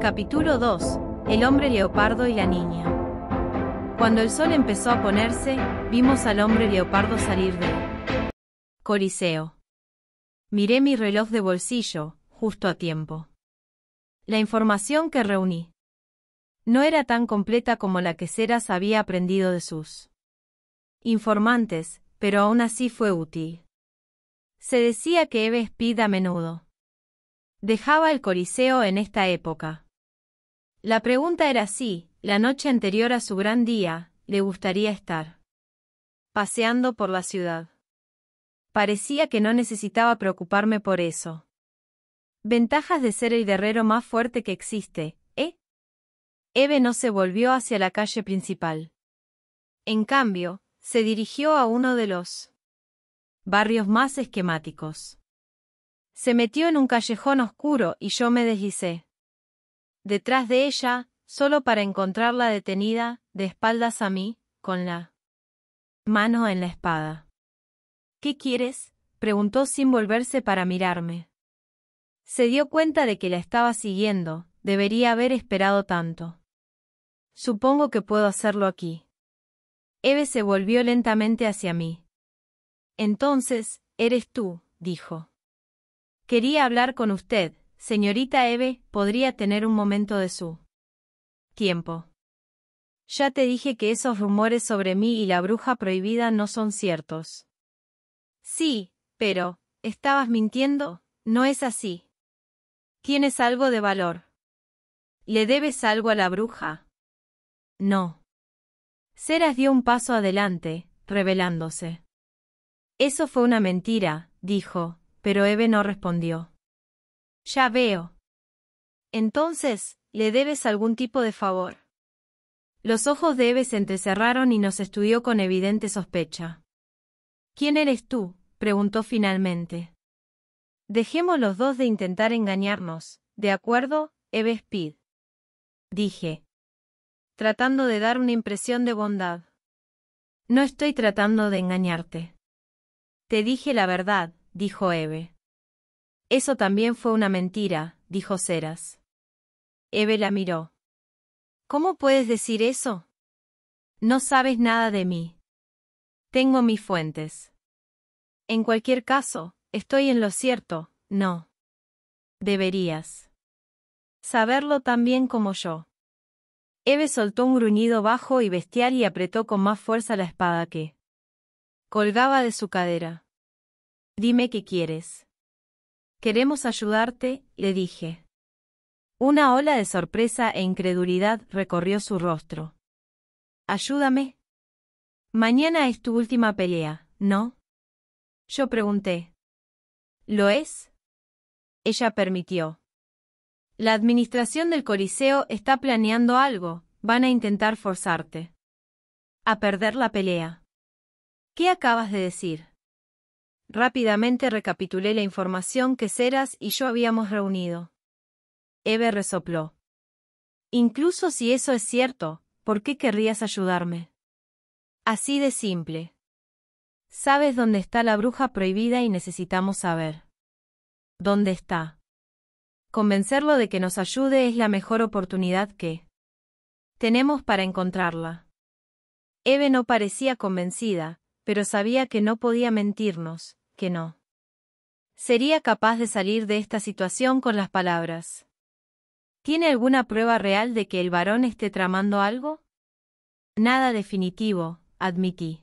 Capítulo 2. El hombre leopardo y la niña. Cuando el sol empezó a ponerse, vimos al hombre leopardo salir del coliseo. Miré mi reloj de bolsillo, justo a tiempo. La información que reuní no era tan completa como la que Ceras había aprendido de sus informantes, pero aún así fue útil. Se decía que Eve Speed a menudo dejaba el coliseo en esta época la pregunta era si, la noche anterior a su gran día, le gustaría estar paseando por la ciudad. Parecía que no necesitaba preocuparme por eso. Ventajas de ser el guerrero más fuerte que existe, ¿eh? Eve no se volvió hacia la calle principal. En cambio, se dirigió a uno de los barrios más esquemáticos. Se metió en un callejón oscuro y yo me deslicé detrás de ella, solo para encontrarla detenida, de espaldas a mí, con la mano en la espada. ¿Qué quieres? preguntó sin volverse para mirarme. Se dio cuenta de que la estaba siguiendo, debería haber esperado tanto. Supongo que puedo hacerlo aquí. Eve se volvió lentamente hacia mí. Entonces, eres tú, dijo. Quería hablar con usted, Señorita Eve, podría tener un momento de su tiempo. Ya te dije que esos rumores sobre mí y la bruja prohibida no son ciertos. Sí, pero, estabas mintiendo, no es así. Tienes algo de valor. ¿Le debes algo a la bruja? No. Ceras dio un paso adelante, revelándose. Eso fue una mentira, dijo, pero Eve no respondió. Ya veo. Entonces, le debes algún tipo de favor. Los ojos de Eve se entrecerraron y nos estudió con evidente sospecha. ¿Quién eres tú? preguntó finalmente. Dejemos los dos de intentar engañarnos, ¿de acuerdo, Eve Speed? Dije, tratando de dar una impresión de bondad. No estoy tratando de engañarte. Te dije la verdad, dijo Eve. Eso también fue una mentira, dijo Ceras. Eve la miró. ¿Cómo puedes decir eso? No sabes nada de mí. Tengo mis fuentes. En cualquier caso, estoy en lo cierto, no. Deberías. Saberlo tan bien como yo. Eve soltó un gruñido bajo y bestial y apretó con más fuerza la espada que colgaba de su cadera. Dime qué quieres. Queremos ayudarte, le dije. Una ola de sorpresa e incredulidad recorrió su rostro. Ayúdame. Mañana es tu última pelea, ¿no? Yo pregunté. ¿Lo es? Ella permitió. La administración del Coliseo está planeando algo, van a intentar forzarte. A perder la pelea. ¿Qué acabas de decir? Rápidamente recapitulé la información que Ceras y yo habíamos reunido. Eve resopló. Incluso si eso es cierto, ¿por qué querrías ayudarme? Así de simple. Sabes dónde está la bruja prohibida y necesitamos saber. ¿Dónde está? Convencerlo de que nos ayude es la mejor oportunidad que tenemos para encontrarla. Eve no parecía convencida, pero sabía que no podía mentirnos, que no. Sería capaz de salir de esta situación con las palabras. ¿Tiene alguna prueba real de que el varón esté tramando algo? Nada definitivo, admití.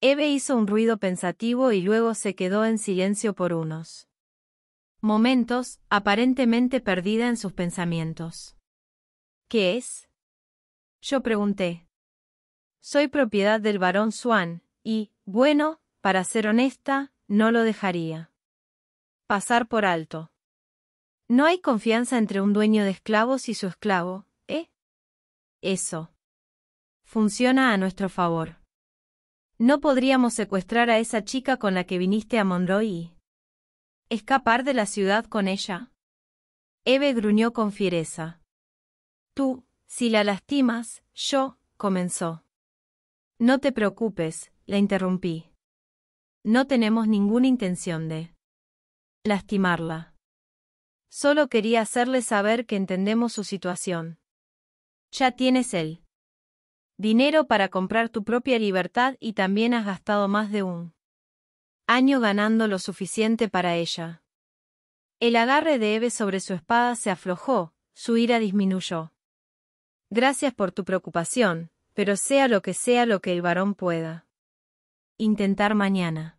Eve hizo un ruido pensativo y luego se quedó en silencio por unos momentos, aparentemente perdida en sus pensamientos. ¿Qué es? Yo pregunté. Soy propiedad del barón Swan, y, bueno, para ser honesta, no lo dejaría. Pasar por alto. No hay confianza entre un dueño de esclavos y su esclavo, ¿eh? Eso. Funciona a nuestro favor. No podríamos secuestrar a esa chica con la que viniste a Monroe escapar de la ciudad con ella. Eve gruñó con fiereza. Tú, si la lastimas, yo, comenzó. No te preocupes, la interrumpí. No tenemos ninguna intención de lastimarla. Solo quería hacerle saber que entendemos su situación. Ya tienes el dinero para comprar tu propia libertad y también has gastado más de un año ganando lo suficiente para ella. El agarre de Eve sobre su espada se aflojó, su ira disminuyó. Gracias por tu preocupación, pero sea lo que sea lo que el varón pueda. Intentar mañana.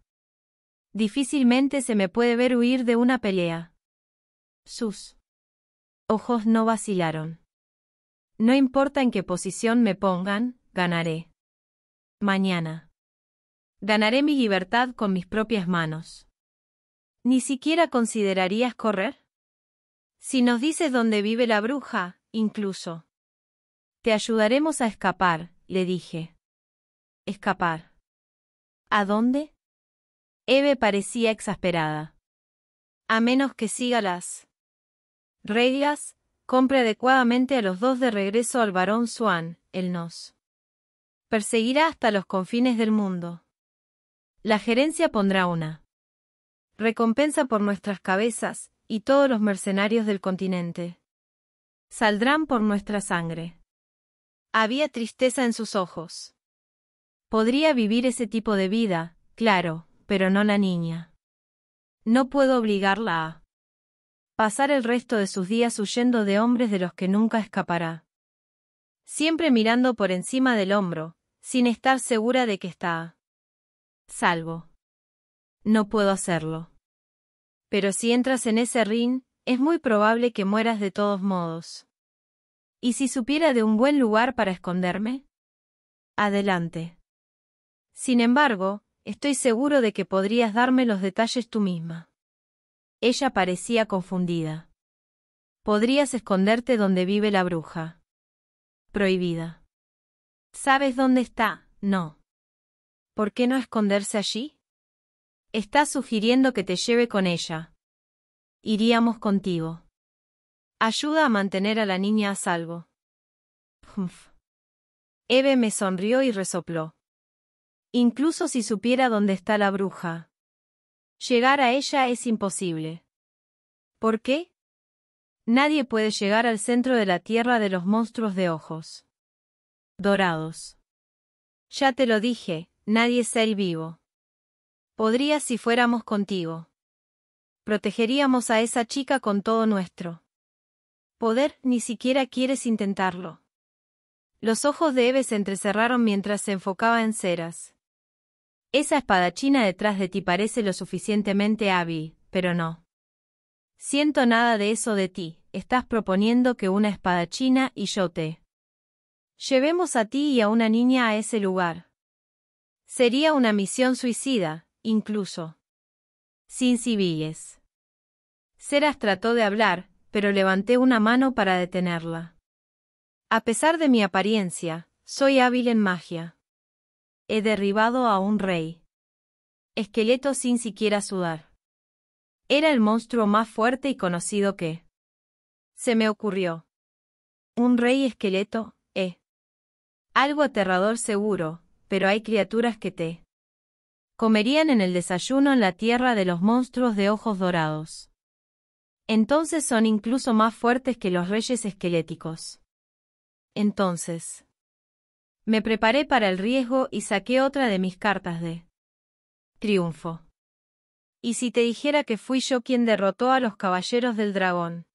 Difícilmente se me puede ver huir de una pelea. Sus ojos no vacilaron. No importa en qué posición me pongan, ganaré. Mañana. Ganaré mi libertad con mis propias manos. ¿Ni siquiera considerarías correr? Si nos dices dónde vive la bruja, incluso. Te ayudaremos a escapar, le dije. Escapar. ¿A dónde? Eve parecía exasperada. A menos que siga las reglas, compre adecuadamente a los dos de regreso al varón Swan, el nos. Perseguirá hasta los confines del mundo. La gerencia pondrá una recompensa por nuestras cabezas, y todos los mercenarios del continente saldrán por nuestra sangre. Había tristeza en sus ojos. Podría vivir ese tipo de vida, claro, pero no la niña. No puedo obligarla a pasar el resto de sus días huyendo de hombres de los que nunca escapará. Siempre mirando por encima del hombro, sin estar segura de que está salvo. No puedo hacerlo. Pero si entras en ese ring, es muy probable que mueras de todos modos. ¿Y si supiera de un buen lugar para esconderme? Adelante. Sin embargo, estoy seguro de que podrías darme los detalles tú misma. Ella parecía confundida. Podrías esconderte donde vive la bruja. Prohibida. ¿Sabes dónde está? No. ¿Por qué no esconderse allí? Estás sugiriendo que te lleve con ella. Iríamos contigo. Ayuda a mantener a la niña a salvo. Eve me sonrió y resopló. Incluso si supiera dónde está la bruja. Llegar a ella es imposible. ¿Por qué? Nadie puede llegar al centro de la tierra de los monstruos de ojos. Dorados. Ya te lo dije, nadie es el vivo. Podría si fuéramos contigo. Protegeríamos a esa chica con todo nuestro poder, ni siquiera quieres intentarlo. Los ojos de Eve se entrecerraron mientras se enfocaba en Ceras. Esa espadachina detrás de ti parece lo suficientemente hábil, pero no. Siento nada de eso de ti, estás proponiendo que una espadachina y yo te. Llevemos a ti y a una niña a ese lugar. Sería una misión suicida, incluso. Sin civiles. Ceras trató de hablar, pero levanté una mano para detenerla. A pesar de mi apariencia, soy hábil en magia. He derribado a un rey. Esqueleto sin siquiera sudar. Era el monstruo más fuerte y conocido que... Se me ocurrió. Un rey esqueleto, eh. Algo aterrador seguro, pero hay criaturas que te... Comerían en el desayuno en la tierra de los monstruos de ojos dorados. Entonces son incluso más fuertes que los reyes esqueléticos. Entonces. Me preparé para el riesgo y saqué otra de mis cartas de triunfo. ¿Y si te dijera que fui yo quien derrotó a los caballeros del dragón?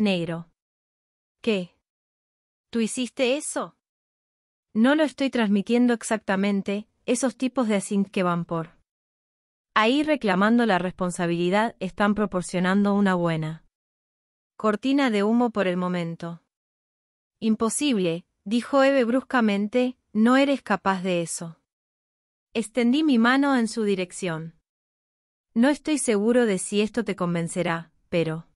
Negro. ¿Qué? ¿Tú hiciste eso? No lo estoy transmitiendo exactamente, esos tipos de asint que van por Ahí reclamando la responsabilidad están proporcionando una buena cortina de humo por el momento. Imposible, dijo Eve bruscamente, no eres capaz de eso. Extendí mi mano en su dirección. No estoy seguro de si esto te convencerá, pero...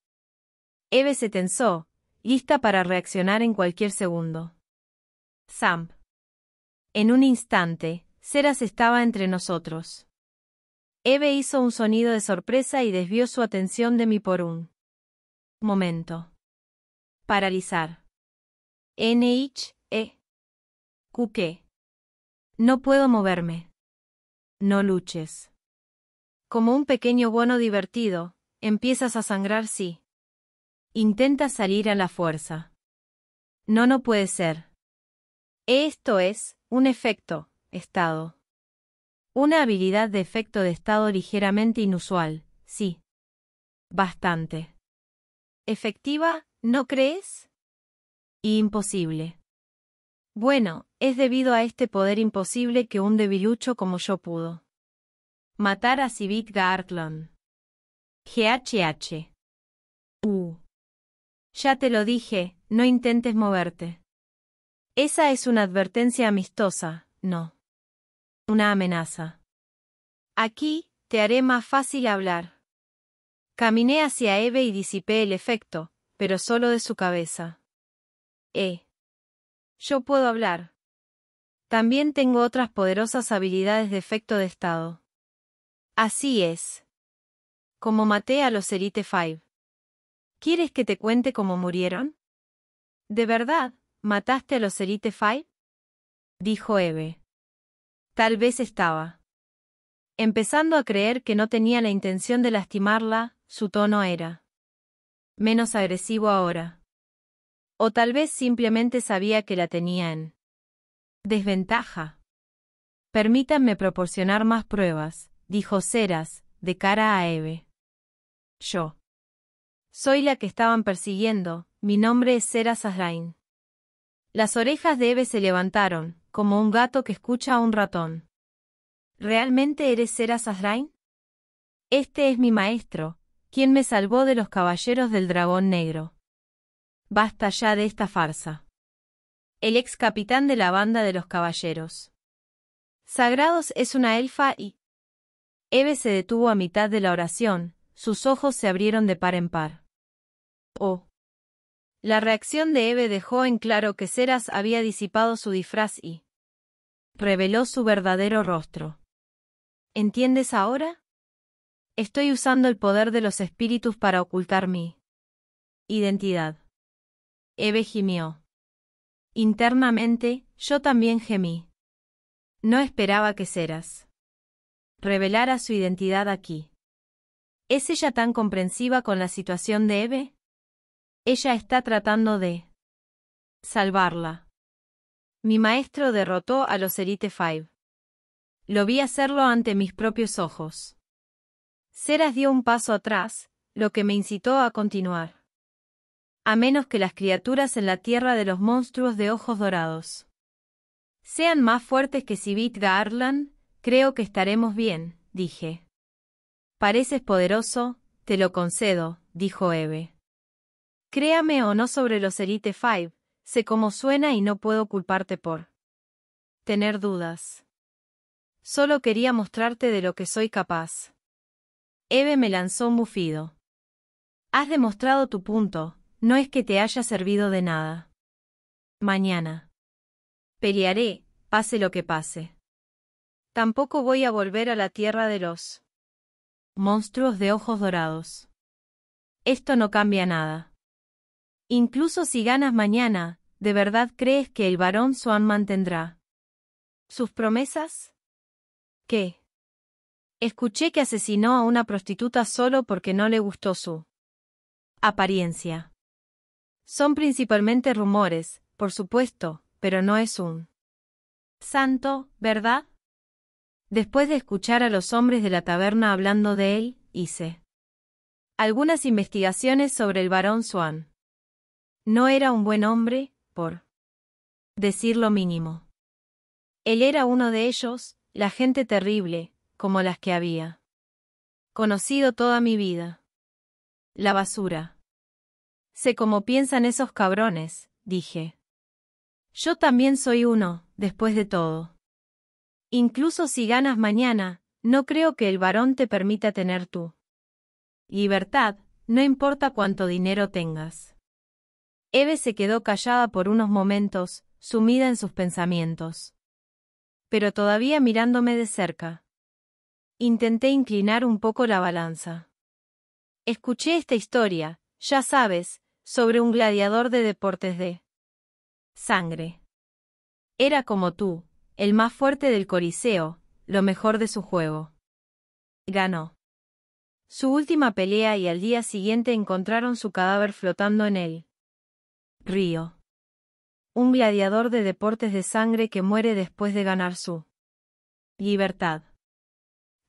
Eve se tensó, lista para reaccionar en cualquier segundo. Sam. En un instante, Ceras estaba entre nosotros. Eve hizo un sonido de sorpresa y desvió su atención de mí por un momento. Paralizar. h E. No puedo moverme. No luches. Como un pequeño bono divertido, empiezas a sangrar Sí. Intenta salir a la fuerza. No, no puede ser. Esto es, un efecto, estado. Una habilidad de efecto de estado ligeramente inusual, sí. Bastante. Efectiva, ¿no crees? imposible. Bueno, es debido a este poder imposible que un debilucho como yo pudo. Matar a Civit Gartlon. GHH. U. Ya te lo dije, no intentes moverte. Esa es una advertencia amistosa, no una amenaza. Aquí, te haré más fácil hablar. Caminé hacia Eve y disipé el efecto, pero solo de su cabeza. Eh. Yo puedo hablar. También tengo otras poderosas habilidades de efecto de estado. Así es. Como maté a los Elite Five. ¿Quieres que te cuente cómo murieron? ¿De verdad, mataste a los Elite Five? Dijo Eve. Tal vez estaba. Empezando a creer que no tenía la intención de lastimarla, su tono era menos agresivo ahora. O tal vez simplemente sabía que la tenía en desventaja. Permítanme proporcionar más pruebas, dijo Ceras, de cara a Eve. Yo. Soy la que estaban persiguiendo, mi nombre es Ceras Azrain. Las orejas de Eve se levantaron, como un gato que escucha a un ratón. ¿Realmente eres Seras Azrain? Este es mi maestro, quien me salvó de los caballeros del dragón negro. Basta ya de esta farsa. El ex capitán de la banda de los caballeros. Sagrados es una elfa y... Eve se detuvo a mitad de la oración, sus ojos se abrieron de par en par. Oh. La reacción de Eve dejó en claro que Ceras había disipado su disfraz y, reveló su verdadero rostro. ¿Entiendes ahora? Estoy usando el poder de los espíritus para ocultar mi identidad. Eve gimió. Internamente, yo también gemí. No esperaba que Seras revelara su identidad aquí. ¿Es ella tan comprensiva con la situación de Eve? Ella está tratando de salvarla. Mi maestro derrotó a los Elite Five. Lo vi hacerlo ante mis propios ojos. Seras dio un paso atrás, lo que me incitó a continuar. A menos que las criaturas en la tierra de los monstruos de ojos dorados sean más fuertes que Civit Garland, creo que estaremos bien, dije. Pareces poderoso, te lo concedo, dijo Eve. Créame o no sobre los Elite Five, Sé cómo suena y no puedo culparte por tener dudas. Solo quería mostrarte de lo que soy capaz. Eve me lanzó un bufido. Has demostrado tu punto, no es que te haya servido de nada. Mañana. Pelearé, pase lo que pase. Tampoco voy a volver a la tierra de los monstruos de ojos dorados. Esto no cambia nada. Incluso si ganas mañana, ¿de verdad crees que el varón Swan mantendrá sus promesas? ¿Qué? Escuché que asesinó a una prostituta solo porque no le gustó su apariencia. Son principalmente rumores, por supuesto, pero no es un santo, ¿verdad? Después de escuchar a los hombres de la taberna hablando de él, hice algunas investigaciones sobre el barón Swan. No era un buen hombre, por decir lo mínimo. Él era uno de ellos, la gente terrible, como las que había conocido toda mi vida. La basura. Sé cómo piensan esos cabrones, dije. Yo también soy uno, después de todo. Incluso si ganas mañana, no creo que el varón te permita tener tu libertad, no importa cuánto dinero tengas. Eve se quedó callada por unos momentos, sumida en sus pensamientos. Pero todavía mirándome de cerca. Intenté inclinar un poco la balanza. Escuché esta historia, ya sabes, sobre un gladiador de deportes de sangre. Era como tú, el más fuerte del Coliseo, lo mejor de su juego. Ganó. Su última pelea y al día siguiente encontraron su cadáver flotando en él Río. Un gladiador de deportes de sangre que muere después de ganar su libertad.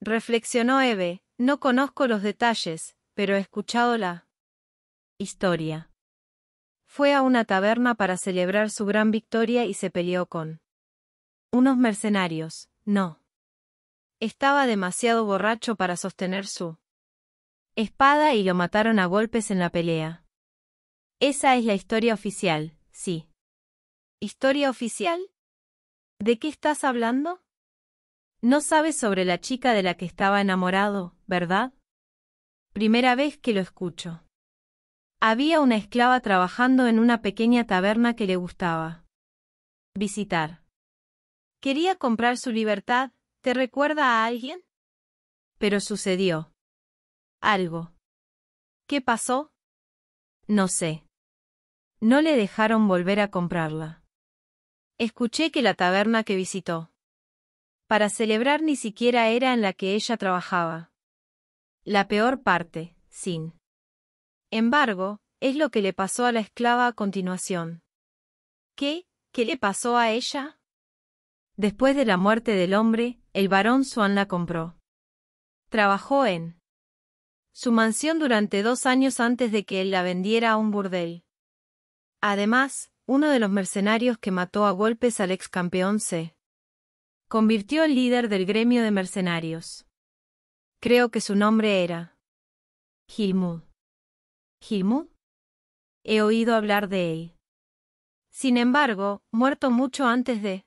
Reflexionó Eve, no conozco los detalles, pero he escuchado la historia. Fue a una taberna para celebrar su gran victoria y se peleó con unos mercenarios, no. Estaba demasiado borracho para sostener su espada y lo mataron a golpes en la pelea. Esa es la historia oficial, sí. ¿Historia oficial? ¿De qué estás hablando? No sabes sobre la chica de la que estaba enamorado, ¿verdad? Primera vez que lo escucho. Había una esclava trabajando en una pequeña taberna que le gustaba. Visitar. Quería comprar su libertad, ¿te recuerda a alguien? Pero sucedió. Algo. ¿Qué pasó? No sé. No le dejaron volver a comprarla. Escuché que la taberna que visitó. Para celebrar ni siquiera era en la que ella trabajaba. La peor parte, sin. Embargo, es lo que le pasó a la esclava a continuación. ¿Qué? ¿Qué le pasó a ella? Después de la muerte del hombre, el barón Swan la compró. Trabajó en su mansión durante dos años antes de que él la vendiera a un burdel. Además, uno de los mercenarios que mató a golpes al ex campeón se convirtió en líder del gremio de mercenarios. Creo que su nombre era Gilmud. ¿Gilmud? He oído hablar de él. Sin embargo, muerto mucho antes de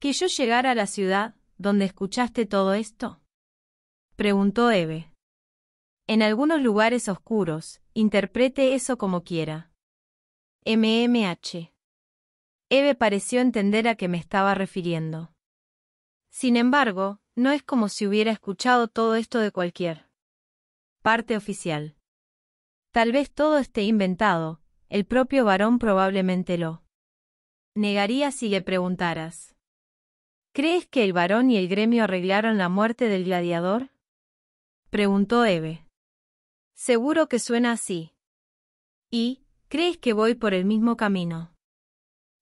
que yo llegara a la ciudad, donde escuchaste todo esto? preguntó Eve en algunos lugares oscuros, interprete eso como quiera. MMH. Eve pareció entender a qué me estaba refiriendo. Sin embargo, no es como si hubiera escuchado todo esto de cualquier parte oficial. Tal vez todo esté inventado, el propio varón probablemente lo negaría si le preguntaras. ¿Crees que el varón y el gremio arreglaron la muerte del gladiador? preguntó Eve. Seguro que suena así. ¿Y crees que voy por el mismo camino?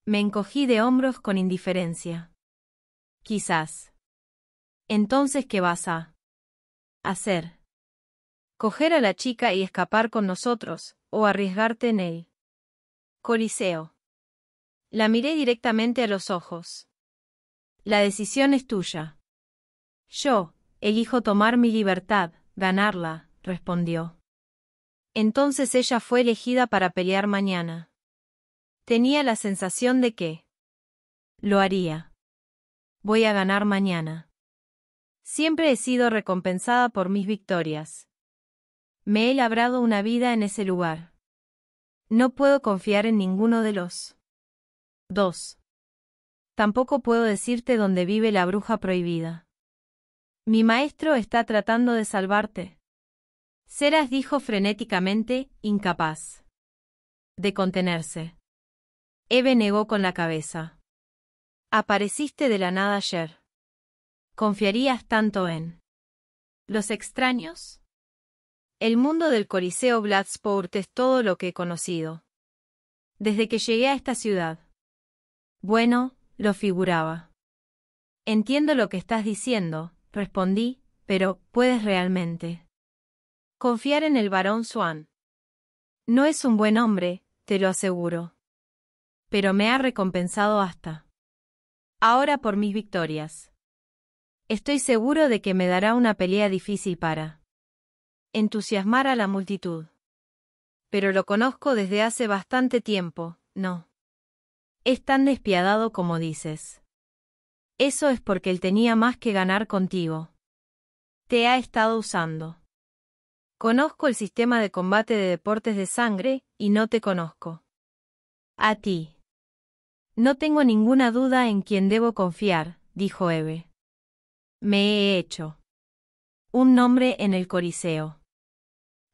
Me encogí de hombros con indiferencia. Quizás. Entonces, ¿qué vas a hacer? ¿Coger a la chica y escapar con nosotros, o arriesgarte en él? Coliseo. La miré directamente a los ojos. La decisión es tuya. Yo, elijo tomar mi libertad, ganarla, respondió. Entonces ella fue elegida para pelear mañana. Tenía la sensación de que lo haría. Voy a ganar mañana. Siempre he sido recompensada por mis victorias. Me he labrado una vida en ese lugar. No puedo confiar en ninguno de los dos. Tampoco puedo decirte dónde vive la bruja prohibida. Mi maestro está tratando de salvarte. Ceras dijo frenéticamente, incapaz de contenerse. Eve negó con la cabeza. Apareciste de la nada ayer. ¿Confiarías tanto en los extraños? El mundo del Coliseo Bloodsport es todo lo que he conocido. Desde que llegué a esta ciudad. Bueno, lo figuraba. Entiendo lo que estás diciendo, respondí, pero ¿puedes realmente Confiar en el varón Swan. No es un buen hombre, te lo aseguro. Pero me ha recompensado hasta. Ahora por mis victorias. Estoy seguro de que me dará una pelea difícil para entusiasmar a la multitud. Pero lo conozco desde hace bastante tiempo, ¿no? Es tan despiadado como dices. Eso es porque él tenía más que ganar contigo. Te ha estado usando. Conozco el sistema de combate de deportes de sangre, y no te conozco. A ti. No tengo ninguna duda en quién debo confiar, dijo Eve. Me he hecho. Un nombre en el Coriseo.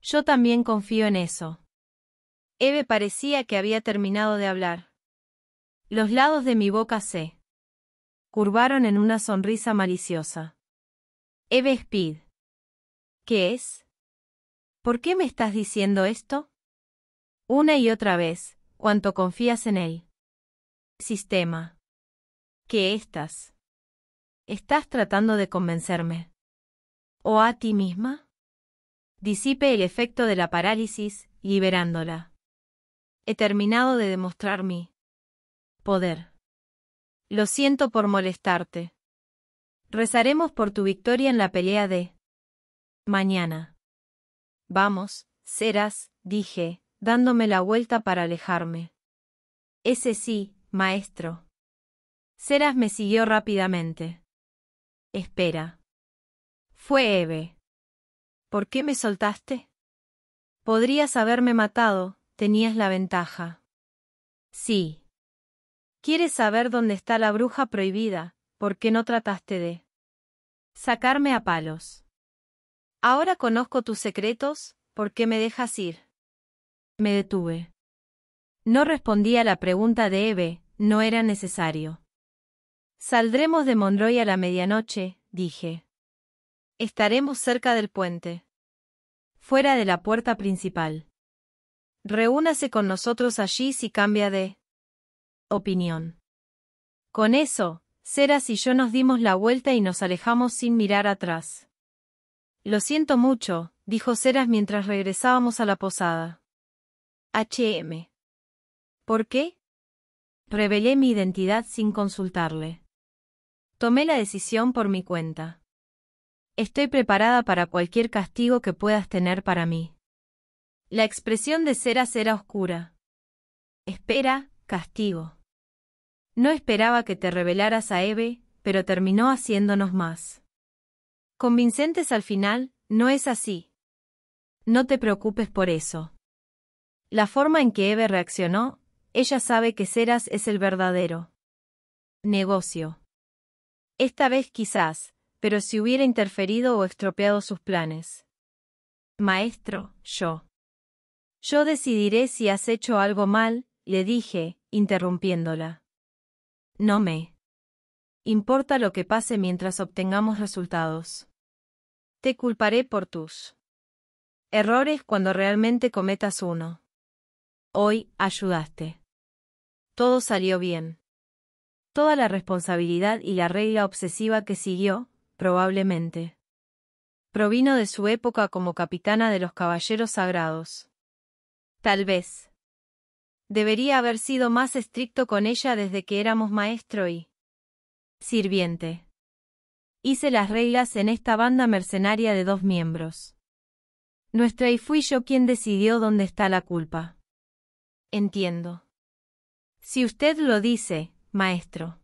Yo también confío en eso. Eve parecía que había terminado de hablar. Los lados de mi boca se curvaron en una sonrisa maliciosa. Eve Speed. ¿Qué es? ¿Por qué me estás diciendo esto? Una y otra vez, cuanto confías en él. Sistema. ¿Qué estás? ¿Estás tratando de convencerme? ¿O a ti misma? Disipe el efecto de la parálisis, liberándola. He terminado de demostrar mi poder. Lo siento por molestarte. Rezaremos por tu victoria en la pelea de mañana. Vamos, Ceras, dije, dándome la vuelta para alejarme. Ese sí, maestro. Ceras me siguió rápidamente. Espera. Fue Eve. ¿Por qué me soltaste? Podrías haberme matado, tenías la ventaja. Sí. ¿Quieres saber dónde está la bruja prohibida? ¿Por qué no trataste de sacarme a palos? Ahora conozco tus secretos, ¿por qué me dejas ir? Me detuve. No respondí a la pregunta de Eve, no era necesario. Saldremos de Monroy a la medianoche, dije. Estaremos cerca del puente. Fuera de la puerta principal. Reúnase con nosotros allí si cambia de opinión. Con eso, Ceras y yo nos dimos la vuelta y nos alejamos sin mirar atrás. Lo siento mucho, dijo Ceras mientras regresábamos a la posada. HM. ¿Por qué? Revelé mi identidad sin consultarle. Tomé la decisión por mi cuenta. Estoy preparada para cualquier castigo que puedas tener para mí. La expresión de Ceras era oscura. Espera, castigo. No esperaba que te revelaras a Eve, pero terminó haciéndonos más. Convincentes al final, no es así. No te preocupes por eso. La forma en que Eve reaccionó, ella sabe que Seras es el verdadero negocio. Esta vez quizás, pero si hubiera interferido o estropeado sus planes. Maestro, yo. Yo decidiré si has hecho algo mal, le dije, interrumpiéndola. No me importa lo que pase mientras obtengamos resultados. Te culparé por tus errores cuando realmente cometas uno. Hoy, ayudaste. Todo salió bien. Toda la responsabilidad y la regla obsesiva que siguió, probablemente. Provino de su época como capitana de los caballeros sagrados. Tal vez. Debería haber sido más estricto con ella desde que éramos maestro y Sirviente. Hice las reglas en esta banda mercenaria de dos miembros. Nuestra y fui yo quien decidió dónde está la culpa. Entiendo. Si usted lo dice, maestro.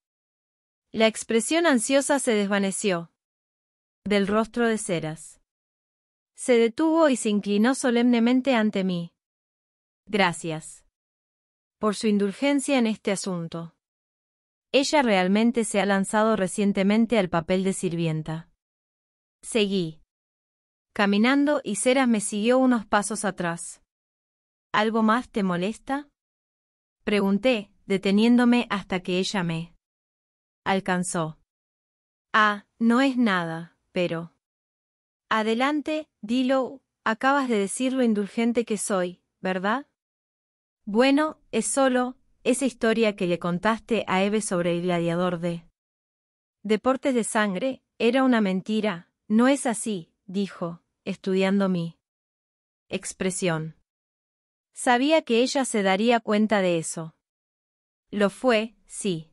La expresión ansiosa se desvaneció del rostro de Ceras. Se detuvo y se inclinó solemnemente ante mí. Gracias. Por su indulgencia en este asunto. Ella realmente se ha lanzado recientemente al papel de sirvienta. Seguí. Caminando y Ceras me siguió unos pasos atrás. ¿Algo más te molesta? Pregunté, deteniéndome hasta que ella me alcanzó. Ah, no es nada, pero... Adelante, dilo, acabas de decir lo indulgente que soy, ¿verdad? Bueno, es solo, esa historia que le contaste a Eve sobre el gladiador de deportes de sangre, era una mentira, no es así, dijo, estudiando mi expresión. Sabía que ella se daría cuenta de eso. Lo fue, sí.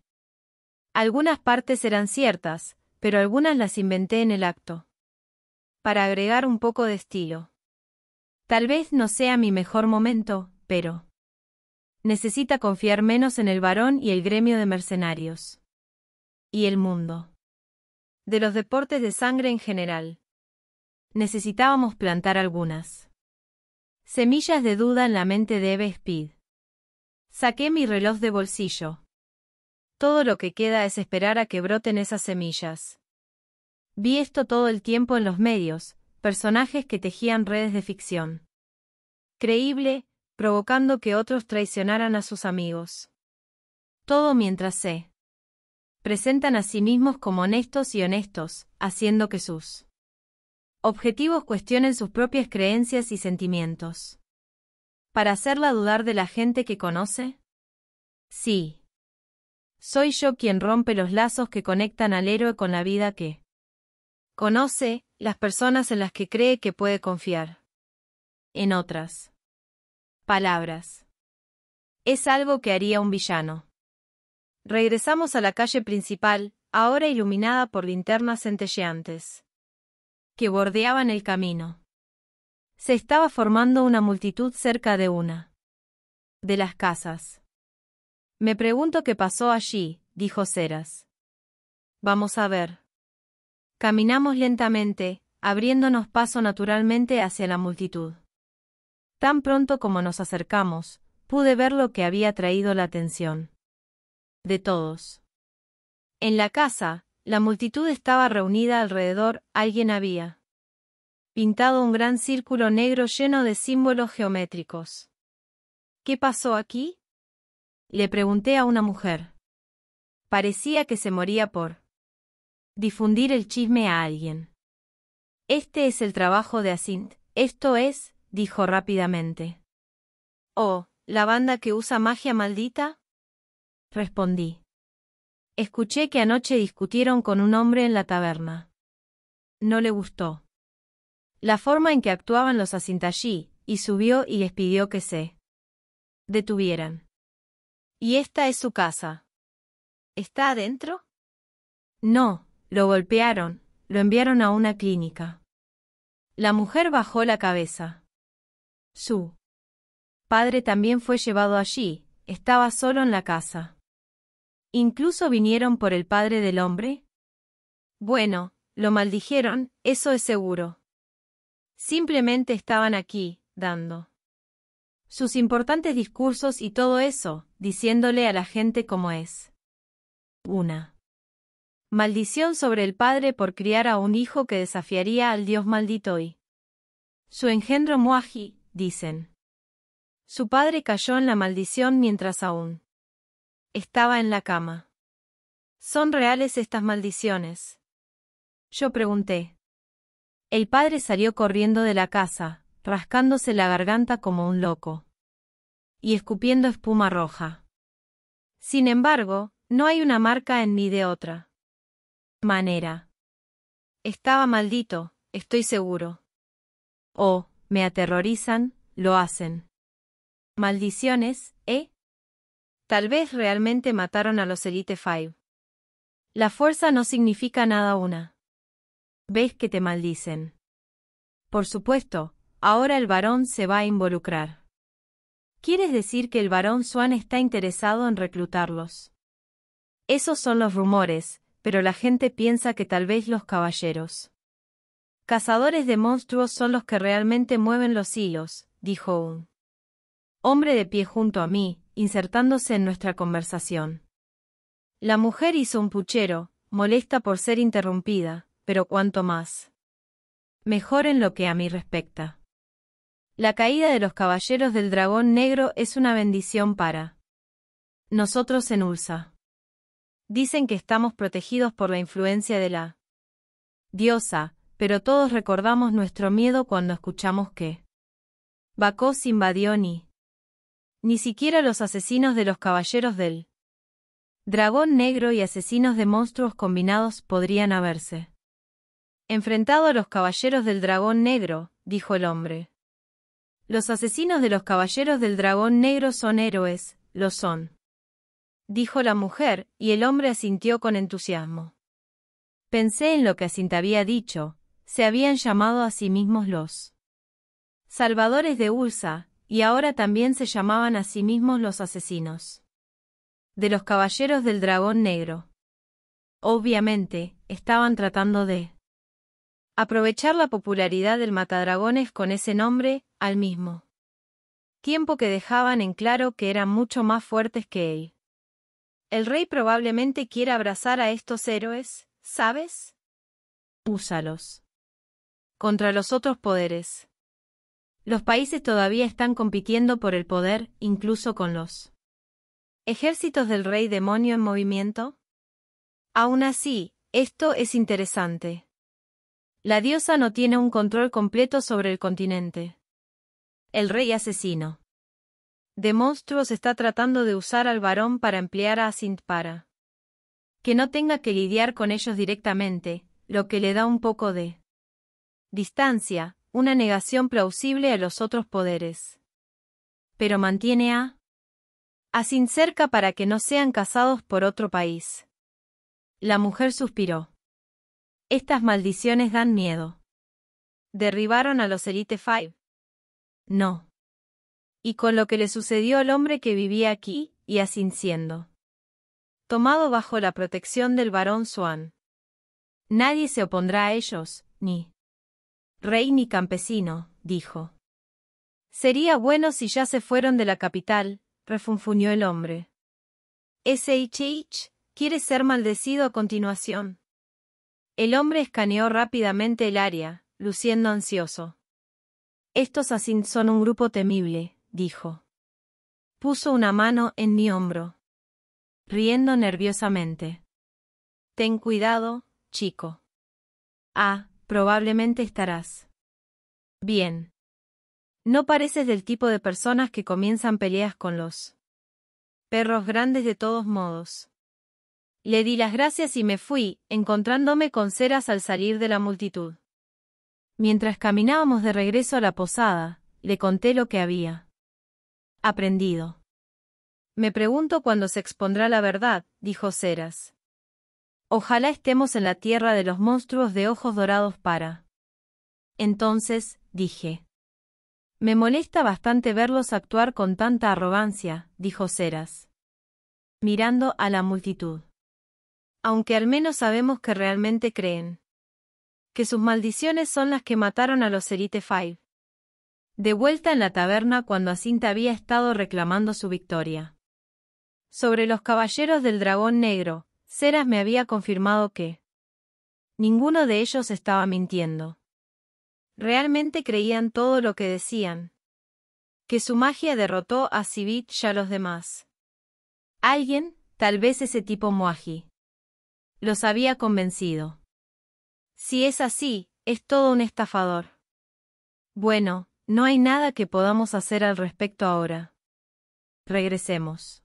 Algunas partes eran ciertas, pero algunas las inventé en el acto. Para agregar un poco de estilo. Tal vez no sea mi mejor momento, pero necesita confiar menos en el varón y el gremio de mercenarios. Y el mundo. De los deportes de sangre en general. Necesitábamos plantar algunas. Semillas de duda en la mente de Eve Speed. Saqué mi reloj de bolsillo. Todo lo que queda es esperar a que broten esas semillas. Vi esto todo el tiempo en los medios, personajes que tejían redes de ficción. Creíble, provocando que otros traicionaran a sus amigos. Todo mientras se presentan a sí mismos como honestos y honestos, haciendo que sus objetivos cuestionen sus propias creencias y sentimientos. ¿Para hacerla dudar de la gente que conoce? Sí. Soy yo quien rompe los lazos que conectan al héroe con la vida que conoce, las personas en las que cree que puede confiar. En otras Palabras. Es algo que haría un villano. Regresamos a la calle principal, ahora iluminada por linternas centelleantes, que bordeaban el camino. Se estaba formando una multitud cerca de una de las casas. Me pregunto qué pasó allí, dijo Ceras. Vamos a ver. Caminamos lentamente, abriéndonos paso naturalmente hacia la multitud. Tan pronto como nos acercamos, pude ver lo que había traído la atención. De todos. En la casa, la multitud estaba reunida alrededor, alguien había pintado un gran círculo negro lleno de símbolos geométricos. ¿Qué pasó aquí? Le pregunté a una mujer. Parecía que se moría por difundir el chisme a alguien. Este es el trabajo de Asint, esto es, dijo rápidamente. Oh, ¿la banda que usa magia maldita? Respondí. Escuché que anoche discutieron con un hombre en la taberna. No le gustó. La forma en que actuaban los asintallí, y subió y les pidió que se detuvieran. Y esta es su casa. ¿Está adentro? No, lo golpearon, lo enviaron a una clínica. La mujer bajó la cabeza. Su padre también fue llevado allí, estaba solo en la casa. ¿Incluso vinieron por el padre del hombre? Bueno, lo maldijeron, eso es seguro. Simplemente estaban aquí, dando sus importantes discursos y todo eso, diciéndole a la gente cómo es. Una. Maldición sobre el padre por criar a un hijo que desafiaría al dios maldito y su engendro Muaji, dicen. Su padre cayó en la maldición mientras aún estaba en la cama. ¿Son reales estas maldiciones? Yo pregunté. El padre salió corriendo de la casa, rascándose la garganta como un loco. Y escupiendo espuma roja. Sin embargo, no hay una marca en mí de otra manera. Estaba maldito, estoy seguro. Oh, me aterrorizan, lo hacen. Maldiciones, ¿eh? Tal vez realmente mataron a los Elite Five. La fuerza no significa nada una. Ves que te maldicen. Por supuesto, ahora el varón se va a involucrar. ¿Quieres decir que el varón Swan está interesado en reclutarlos? Esos son los rumores, pero la gente piensa que tal vez los caballeros Cazadores de monstruos son los que realmente mueven los hilos, dijo un hombre de pie junto a mí, insertándose en nuestra conversación. La mujer hizo un puchero, molesta por ser interrumpida, pero cuanto más. Mejor en lo que a mí respecta. La caída de los caballeros del dragón negro es una bendición para nosotros en Ulsa. Dicen que estamos protegidos por la influencia de la diosa, pero todos recordamos nuestro miedo cuando escuchamos que Bacos invadió ni ni siquiera los asesinos de los caballeros del dragón negro y asesinos de monstruos combinados podrían haberse enfrentado a los caballeros del dragón negro, dijo el hombre. Los asesinos de los caballeros del dragón negro son héroes, lo son. Dijo la mujer, y el hombre asintió con entusiasmo. Pensé en lo que Asint había dicho, se habían llamado a sí mismos los salvadores de Ulsa y ahora también se llamaban a sí mismos los asesinos de los caballeros del dragón negro. Obviamente, estaban tratando de aprovechar la popularidad del matadragones con ese nombre, al mismo tiempo que dejaban en claro que eran mucho más fuertes que él. El rey probablemente quiera abrazar a estos héroes, ¿sabes? Úsalos contra los otros poderes. Los países todavía están compitiendo por el poder, incluso con los ejércitos del rey demonio en movimiento. Aún así, esto es interesante. La diosa no tiene un control completo sobre el continente. El rey asesino. De monstruos está tratando de usar al varón para emplear a Asint que no tenga que lidiar con ellos directamente, lo que le da un poco de Distancia, una negación plausible a los otros poderes. Pero mantiene a a sin cerca para que no sean casados por otro país. La mujer suspiró. Estas maldiciones dan miedo. Derribaron a los Elite Five. No. Y con lo que le sucedió al hombre que vivía aquí, y siendo? Tomado bajo la protección del varón Swan. Nadie se opondrá a ellos, ni Rey ni campesino, dijo. Sería bueno si ya se fueron de la capital, refunfuñó el hombre. SHH quiere ser maldecido a continuación. El hombre escaneó rápidamente el área, luciendo ansioso. Estos así son un grupo temible, dijo. Puso una mano en mi hombro, riendo nerviosamente. Ten cuidado, chico. Ah, probablemente estarás. Bien. No pareces del tipo de personas que comienzan peleas con los perros grandes de todos modos. Le di las gracias y me fui, encontrándome con ceras al salir de la multitud. Mientras caminábamos de regreso a la posada, le conté lo que había aprendido. Me pregunto cuándo se expondrá la verdad, dijo Ceras. Ojalá estemos en la tierra de los monstruos de ojos dorados para. Entonces, dije. Me molesta bastante verlos actuar con tanta arrogancia, dijo Ceras, mirando a la multitud. Aunque al menos sabemos que realmente creen. Que sus maldiciones son las que mataron a los Elite Five. De vuelta en la taberna cuando Asinta había estado reclamando su victoria. Sobre los caballeros del dragón negro, Ceras me había confirmado que ninguno de ellos estaba mintiendo. Realmente creían todo lo que decían. Que su magia derrotó a Civit y a los demás. Alguien, tal vez ese tipo Moaji. Los había convencido. Si es así, es todo un estafador. Bueno, no hay nada que podamos hacer al respecto ahora. Regresemos.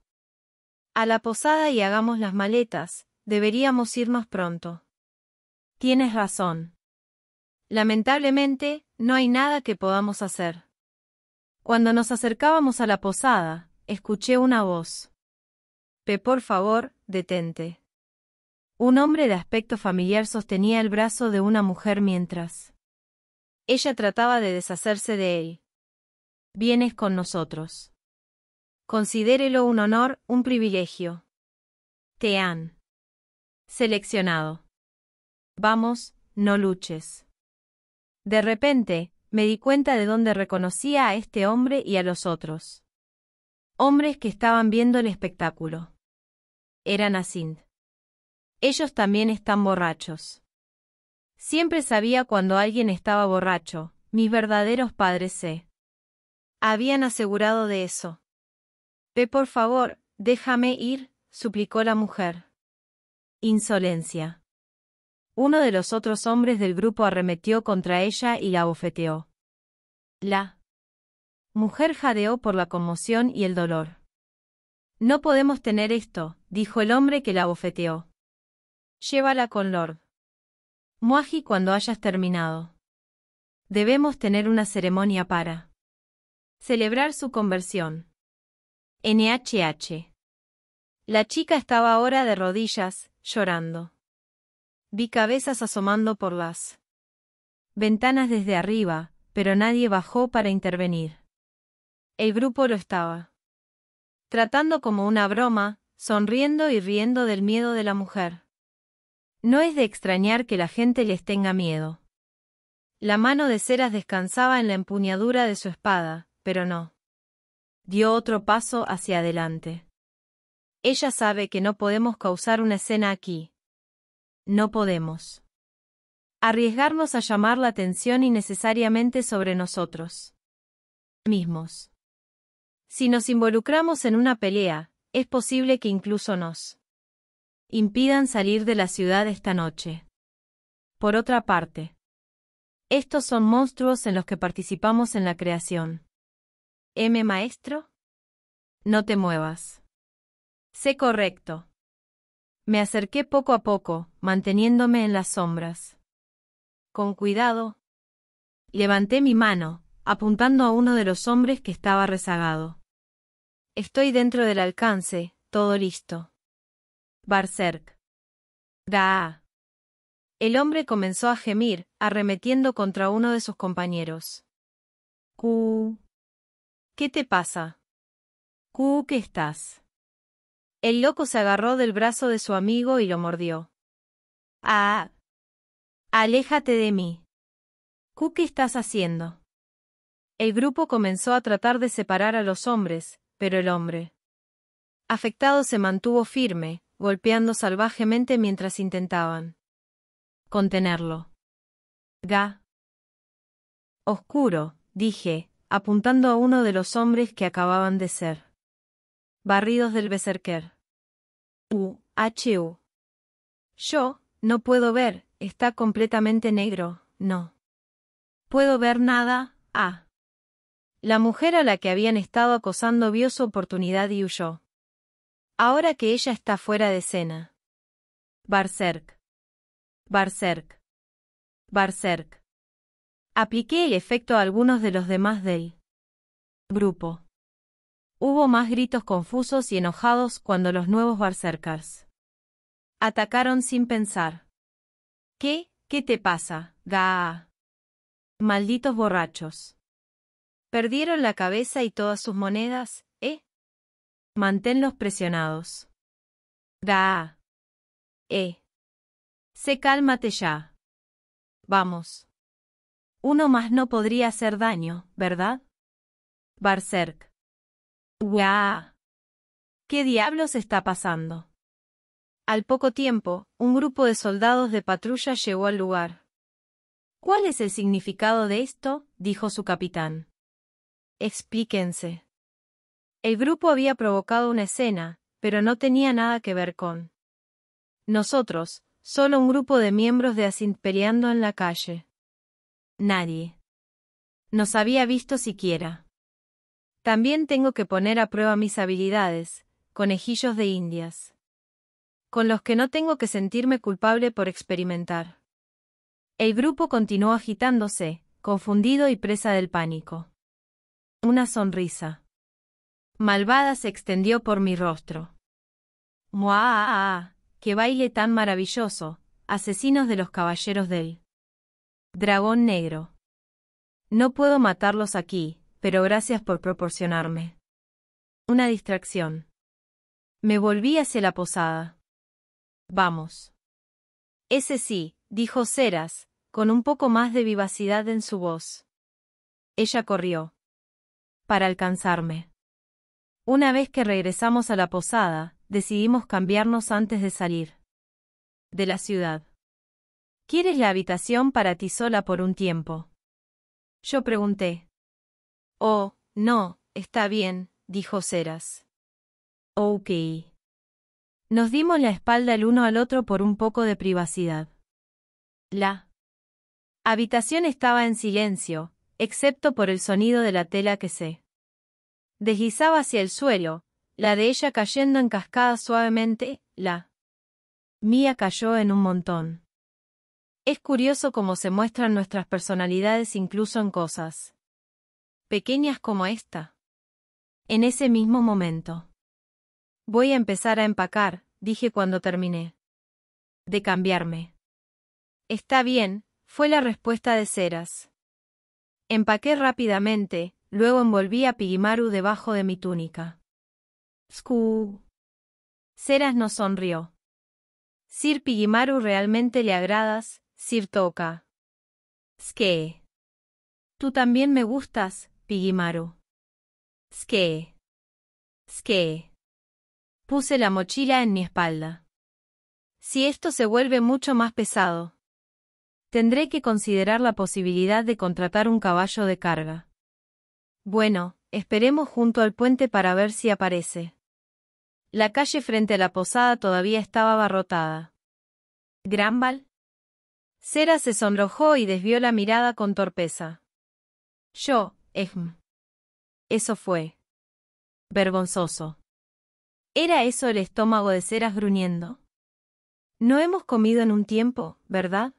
A la posada y hagamos las maletas, deberíamos irnos pronto. Tienes razón. Lamentablemente, no hay nada que podamos hacer. Cuando nos acercábamos a la posada, escuché una voz. Pe, por favor, detente. Un hombre de aspecto familiar sostenía el brazo de una mujer mientras. Ella trataba de deshacerse de él. Vienes con nosotros. Considérelo un honor, un privilegio. Te han seleccionado. Vamos, no luches. De repente, me di cuenta de dónde reconocía a este hombre y a los otros. Hombres que estaban viendo el espectáculo. Eran Asint. Ellos también están borrachos. Siempre sabía cuando alguien estaba borracho, mis verdaderos padres se habían asegurado de eso. Ve por favor, déjame ir, suplicó la mujer. Insolencia. Uno de los otros hombres del grupo arremetió contra ella y la bofeteó. La mujer jadeó por la conmoción y el dolor. No podemos tener esto, dijo el hombre que la bofeteó. Llévala con Lord. Muaji cuando hayas terminado. Debemos tener una ceremonia para celebrar su conversión. NHH. La chica estaba ahora de rodillas, llorando. Vi cabezas asomando por las ventanas desde arriba, pero nadie bajó para intervenir. El grupo lo estaba tratando como una broma, sonriendo y riendo del miedo de la mujer. No es de extrañar que la gente les tenga miedo. La mano de ceras descansaba en la empuñadura de su espada, pero no dio otro paso hacia adelante. Ella sabe que no podemos causar una escena aquí. No podemos. Arriesgarnos a llamar la atención innecesariamente sobre nosotros mismos. Si nos involucramos en una pelea, es posible que incluso nos impidan salir de la ciudad esta noche. Por otra parte, estos son monstruos en los que participamos en la creación. M maestro? No te muevas. Sé correcto. Me acerqué poco a poco, manteniéndome en las sombras. Con cuidado. Levanté mi mano, apuntando a uno de los hombres que estaba rezagado. Estoy dentro del alcance, todo listo. Barcerk. Da. El hombre comenzó a gemir, arremetiendo contra uno de sus compañeros. Q. ¿Qué te pasa? Cu, ¿qué estás? El loco se agarró del brazo de su amigo y lo mordió. Ah. Aléjate de mí. Cu, ¿qué estás haciendo? El grupo comenzó a tratar de separar a los hombres, pero el hombre afectado se mantuvo firme, golpeando salvajemente mientras intentaban contenerlo. Ga. Oscuro, dije, apuntando a uno de los hombres que acababan de ser. Barridos del Berserker. U, H, U. Yo, no puedo ver, está completamente negro, no. Puedo ver nada, ah. La mujer a la que habían estado acosando vio su oportunidad y huyó. Ahora que ella está fuera de escena. Berserk. Berserk. Berserk. Apliqué el efecto a algunos de los demás del grupo. Hubo más gritos confusos y enojados cuando los nuevos berserkers atacaron sin pensar. ¿Qué? ¿Qué te pasa, Gaa? Malditos borrachos. Perdieron la cabeza y todas sus monedas, ¿eh? Manténlos presionados. Gaa. Eh. Se cálmate ya. Vamos. Uno más no podría hacer daño, ¿verdad? Barcerk. ¡Guau! ¿Qué diablos está pasando? Al poco tiempo, un grupo de soldados de patrulla llegó al lugar. ¿Cuál es el significado de esto? dijo su capitán. Explíquense. El grupo había provocado una escena, pero no tenía nada que ver con nosotros, solo un grupo de miembros de Asint peleando en la calle. Nadie. Nos había visto siquiera. También tengo que poner a prueba mis habilidades, conejillos de indias. Con los que no tengo que sentirme culpable por experimentar. El grupo continuó agitándose, confundido y presa del pánico. Una sonrisa. Malvada se extendió por mi rostro. ¡Muah! Ah, ah, ah, ¡Qué baile tan maravilloso! Asesinos de los caballeros del. Dragón negro. No puedo matarlos aquí, pero gracias por proporcionarme. Una distracción. Me volví hacia la posada. Vamos. Ese sí, dijo Ceras, con un poco más de vivacidad en su voz. Ella corrió. Para alcanzarme. Una vez que regresamos a la posada, decidimos cambiarnos antes de salir. De la ciudad. ¿Quieres la habitación para ti sola por un tiempo? Yo pregunté. Oh, no, está bien, dijo Ceras. Ok. Nos dimos la espalda el uno al otro por un poco de privacidad. La habitación estaba en silencio, excepto por el sonido de la tela que se deslizaba hacia el suelo, la de ella cayendo en cascada suavemente, la mía cayó en un montón. Es curioso cómo se muestran nuestras personalidades incluso en cosas pequeñas como esta. En ese mismo momento. Voy a empezar a empacar, dije cuando terminé. De cambiarme. Está bien, fue la respuesta de Ceras. Empaqué rápidamente, luego envolví a Pigimaru debajo de mi túnica. Scu. Ceras no sonrió. Sir Pigimaru realmente le agradas, Sirtoka. Ske. Tú también me gustas, Pigimaru. Ske. Ske. Puse la mochila en mi espalda. Si esto se vuelve mucho más pesado, tendré que considerar la posibilidad de contratar un caballo de carga. Bueno, esperemos junto al puente para ver si aparece. La calle frente a la posada todavía estaba abarrotada. Granval, Cera se sonrojó y desvió la mirada con torpeza. Yo, ehm. Eso fue. Vergonzoso. ¿Era eso el estómago de Ceras gruñendo? No hemos comido en un tiempo, ¿verdad?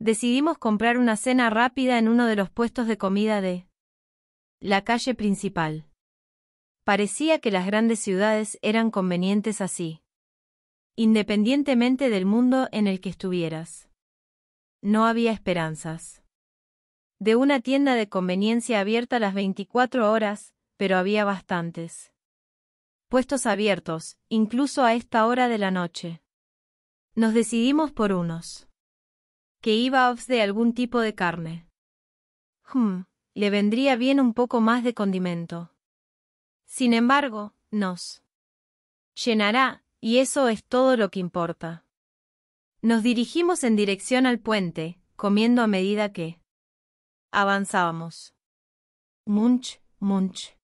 Decidimos comprar una cena rápida en uno de los puestos de comida de la calle principal. Parecía que las grandes ciudades eran convenientes así, independientemente del mundo en el que estuvieras. No había esperanzas. De una tienda de conveniencia abierta las 24 horas, pero había bastantes. Puestos abiertos, incluso a esta hora de la noche. Nos decidimos por unos. Que iba de algún tipo de carne. Hmm, le vendría bien un poco más de condimento. Sin embargo, nos llenará, y eso es todo lo que importa. Nos dirigimos en dirección al puente, comiendo a medida que avanzábamos. Munch, munch.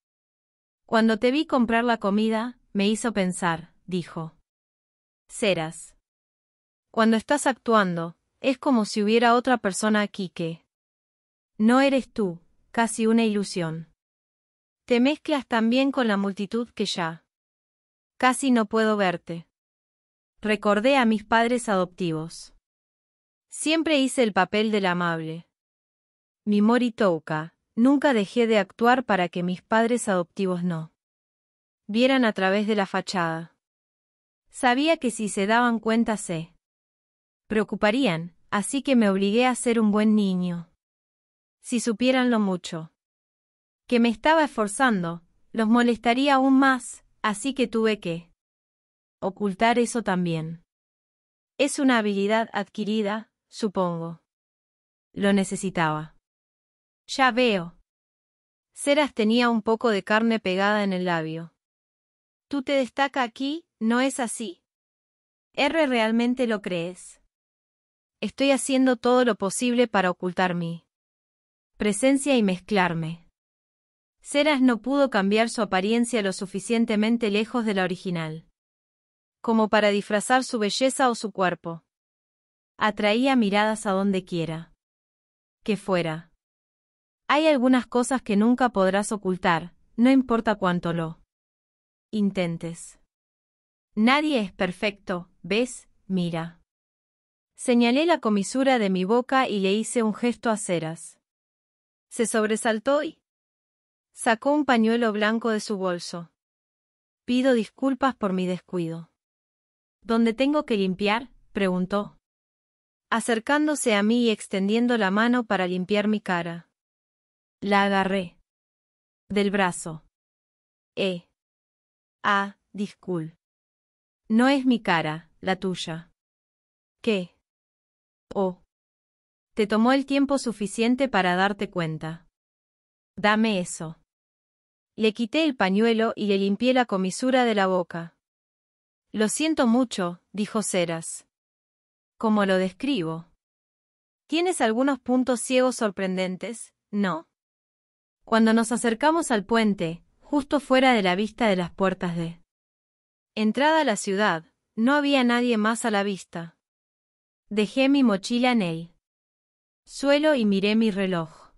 Cuando te vi comprar la comida, me hizo pensar, dijo. Ceras. Cuando estás actuando, es como si hubiera otra persona aquí que... No eres tú, casi una ilusión. Te mezclas tan bien con la multitud que ya... Casi no puedo verte. Recordé a mis padres adoptivos. Siempre hice el papel del amable. Mi Touka, nunca dejé de actuar para que mis padres adoptivos no vieran a través de la fachada. Sabía que si se daban cuenta se preocuparían, así que me obligué a ser un buen niño. Si supieran lo mucho que me estaba esforzando, los molestaría aún más, así que tuve que ocultar eso también. Es una habilidad adquirida, supongo. Lo necesitaba. Ya veo. Seras tenía un poco de carne pegada en el labio. Tú te destaca aquí, no es así. R realmente lo crees. Estoy haciendo todo lo posible para ocultar mi presencia y mezclarme. Seras no pudo cambiar su apariencia lo suficientemente lejos de la original como para disfrazar su belleza o su cuerpo. Atraía miradas a donde quiera. Que fuera. Hay algunas cosas que nunca podrás ocultar, no importa cuánto lo intentes. Nadie es perfecto, ¿ves? Mira. Señalé la comisura de mi boca y le hice un gesto a Ceras. Se sobresaltó y sacó un pañuelo blanco de su bolso. Pido disculpas por mi descuido. ¿Dónde tengo que limpiar? preguntó. Acercándose a mí y extendiendo la mano para limpiar mi cara. La agarré. Del brazo. Eh. Ah, discul. No es mi cara, la tuya. ¿Qué? Oh. Te tomó el tiempo suficiente para darte cuenta. Dame eso. Le quité el pañuelo y le limpié la comisura de la boca. Lo siento mucho, dijo Ceras. ¿Cómo lo describo. Tienes algunos puntos ciegos sorprendentes, ¿no? Cuando nos acercamos al puente, justo fuera de la vista de las puertas de entrada a la ciudad, no había nadie más a la vista. Dejé mi mochila en él. suelo y miré mi reloj.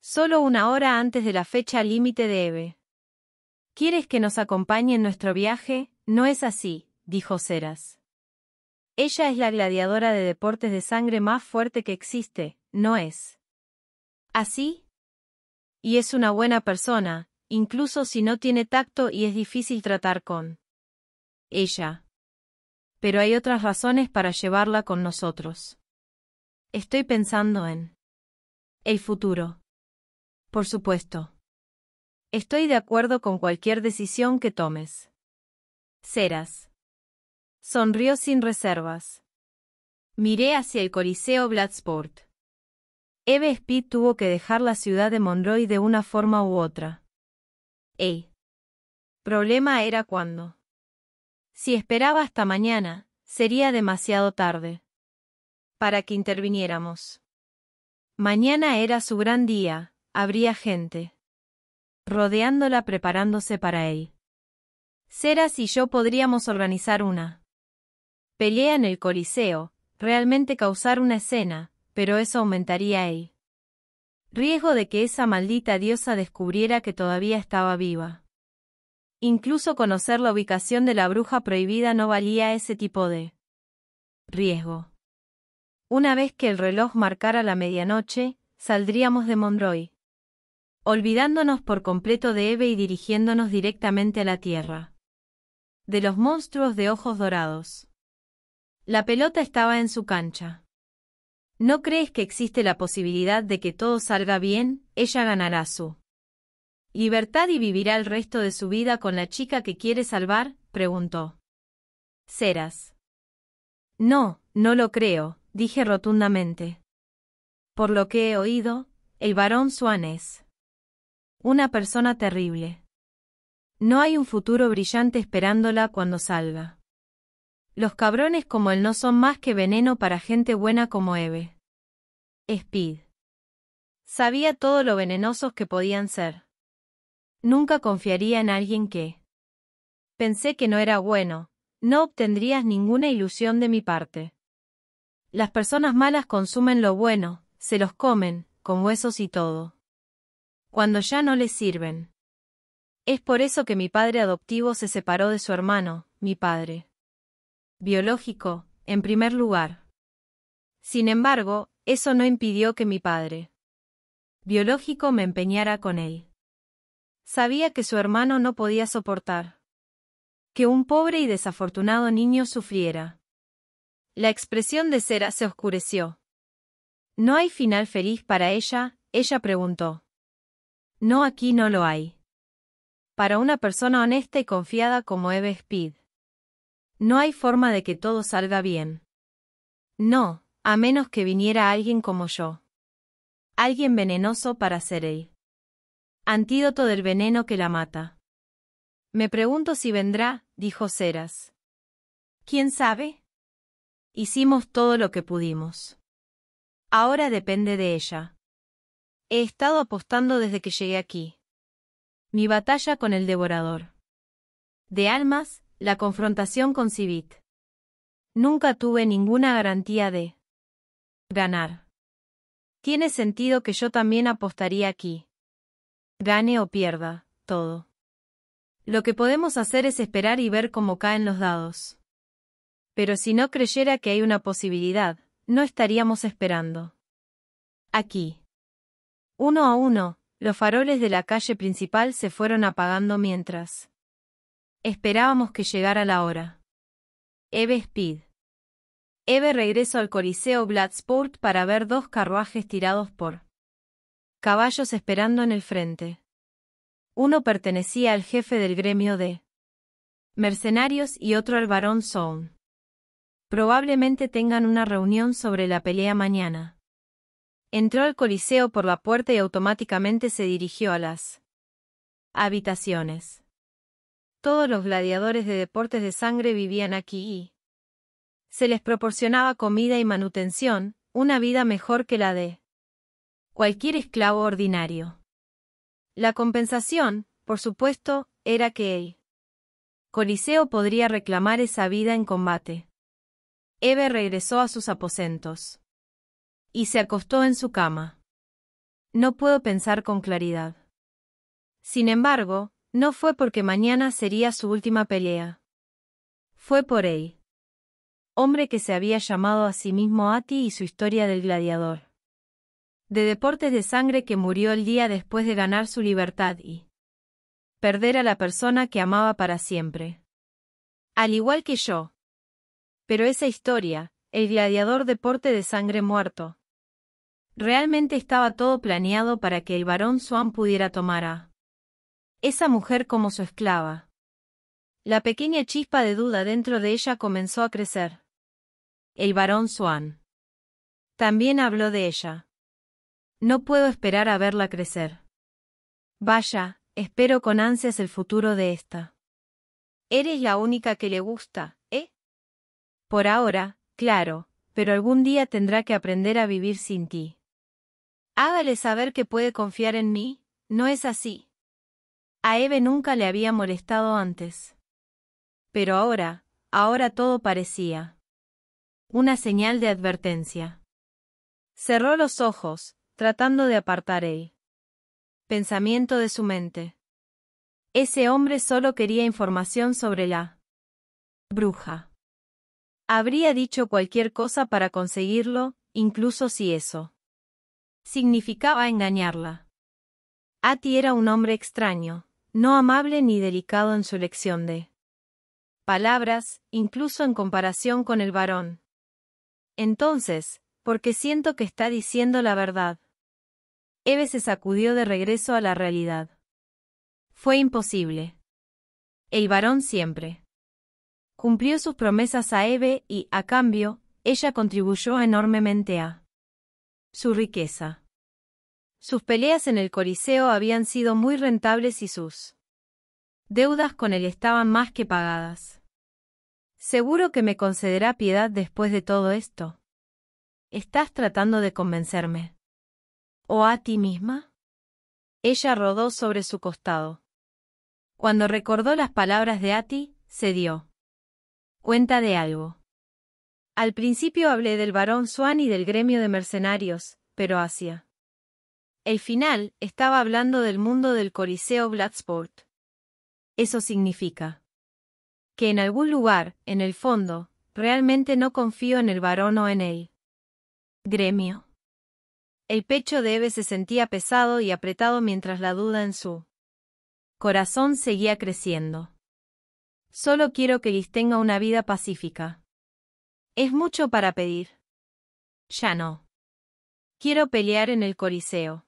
Solo una hora antes de la fecha límite de Eve. ¿Quieres que nos acompañe en nuestro viaje? No es así, dijo Ceras. Ella es la gladiadora de deportes de sangre más fuerte que existe, ¿no es? ¿Así? Y es una buena persona, incluso si no tiene tacto y es difícil tratar con ella. Pero hay otras razones para llevarla con nosotros. Estoy pensando en el futuro. Por supuesto. Estoy de acuerdo con cualquier decisión que tomes. Ceras. Sonrió sin reservas. Miré hacia el Coliseo Bloodsport. Eve Speed tuvo que dejar la ciudad de Monroy de una forma u otra. Ey. problema era cuándo. Si esperaba hasta mañana, sería demasiado tarde. Para que interviniéramos. Mañana era su gran día, habría gente. Rodeándola preparándose para él. Seras y yo podríamos organizar una pelea en el Coliseo, realmente causar una escena, pero eso aumentaría el riesgo de que esa maldita diosa descubriera que todavía estaba viva. Incluso conocer la ubicación de la bruja prohibida no valía ese tipo de riesgo. Una vez que el reloj marcara la medianoche, saldríamos de Monroy, olvidándonos por completo de Eve y dirigiéndonos directamente a la Tierra de los monstruos de ojos dorados. La pelota estaba en su cancha. ¿No crees que existe la posibilidad de que todo salga bien? Ella ganará su libertad y vivirá el resto de su vida con la chica que quiere salvar, preguntó. Ceras. No, no lo creo, dije rotundamente. Por lo que he oído, el varón Swan es una persona terrible. No hay un futuro brillante esperándola cuando salga. Los cabrones como él no son más que veneno para gente buena como Eve. Speed. Sabía todo lo venenosos que podían ser. Nunca confiaría en alguien que. Pensé que no era bueno, no obtendrías ninguna ilusión de mi parte. Las personas malas consumen lo bueno, se los comen, con huesos y todo. Cuando ya no les sirven. Es por eso que mi padre adoptivo se separó de su hermano, mi padre. Biológico, en primer lugar. Sin embargo, eso no impidió que mi padre biológico me empeñara con él. Sabía que su hermano no podía soportar que un pobre y desafortunado niño sufriera. La expresión de Cera se oscureció. ¿No hay final feliz para ella? Ella preguntó. No, aquí no lo hay para una persona honesta y confiada como Eve Speed. No hay forma de que todo salga bien. No, a menos que viniera alguien como yo. Alguien venenoso para ser él. Antídoto del veneno que la mata. Me pregunto si vendrá, dijo Ceras. ¿Quién sabe? Hicimos todo lo que pudimos. Ahora depende de ella. He estado apostando desde que llegué aquí. Mi batalla con el devorador. De almas, la confrontación con Civit. Nunca tuve ninguna garantía de ganar. Tiene sentido que yo también apostaría aquí. Gane o pierda, todo. Lo que podemos hacer es esperar y ver cómo caen los dados. Pero si no creyera que hay una posibilidad, no estaríamos esperando. Aquí. Uno a uno, los faroles de la calle principal se fueron apagando mientras esperábamos que llegara la hora. Eve Speed. Eve regresó al Coliseo Bloodsport para ver dos carruajes tirados por caballos esperando en el frente. Uno pertenecía al jefe del gremio de mercenarios y otro al barón Sound. Probablemente tengan una reunión sobre la pelea mañana. Entró al coliseo por la puerta y automáticamente se dirigió a las habitaciones. Todos los gladiadores de deportes de sangre vivían aquí y se les proporcionaba comida y manutención, una vida mejor que la de cualquier esclavo ordinario. La compensación, por supuesto, era que el Coliseo podría reclamar esa vida en combate. Eve regresó a sus aposentos y se acostó en su cama. No puedo pensar con claridad. Sin embargo, no fue porque mañana sería su última pelea. Fue por él. Hombre que se había llamado a sí mismo Ati y su historia del gladiador. De deportes de sangre que murió el día después de ganar su libertad y perder a la persona que amaba para siempre. Al igual que yo. Pero esa historia, el gladiador deporte de sangre muerto, Realmente estaba todo planeado para que el varón Swan pudiera tomar a esa mujer como su esclava. La pequeña chispa de duda dentro de ella comenzó a crecer. El varón Swan. También habló de ella. No puedo esperar a verla crecer. Vaya, espero con ansias el futuro de esta. Eres la única que le gusta, ¿eh? Por ahora, claro, pero algún día tendrá que aprender a vivir sin ti. Hágale ah, saber que puede confiar en mí, no es así. A Eve nunca le había molestado antes. Pero ahora, ahora todo parecía. Una señal de advertencia. Cerró los ojos, tratando de apartar el pensamiento de su mente. Ese hombre solo quería información sobre la bruja. Habría dicho cualquier cosa para conseguirlo, incluso si eso significaba engañarla. Ati era un hombre extraño, no amable ni delicado en su elección de palabras, incluso en comparación con el varón. Entonces, porque siento que está diciendo la verdad. Eve se sacudió de regreso a la realidad. Fue imposible. El varón siempre cumplió sus promesas a Eve y, a cambio, ella contribuyó enormemente a su riqueza. Sus peleas en el Coliseo habían sido muy rentables y sus deudas con él estaban más que pagadas. Seguro que me concederá piedad después de todo esto. ¿Estás tratando de convencerme? ¿O a ti misma? Ella rodó sobre su costado. Cuando recordó las palabras de Ati, se dio cuenta de algo. Al principio hablé del barón Swan y del gremio de mercenarios, pero hacia el final estaba hablando del mundo del Coliseo Bloodsport. Eso significa que en algún lugar, en el fondo, realmente no confío en el varón o en él. Gremio. El pecho de Eve se sentía pesado y apretado mientras la duda en su corazón seguía creciendo. Solo quiero que Liz tenga una vida pacífica. Es mucho para pedir. Ya no. Quiero pelear en el Coliseo.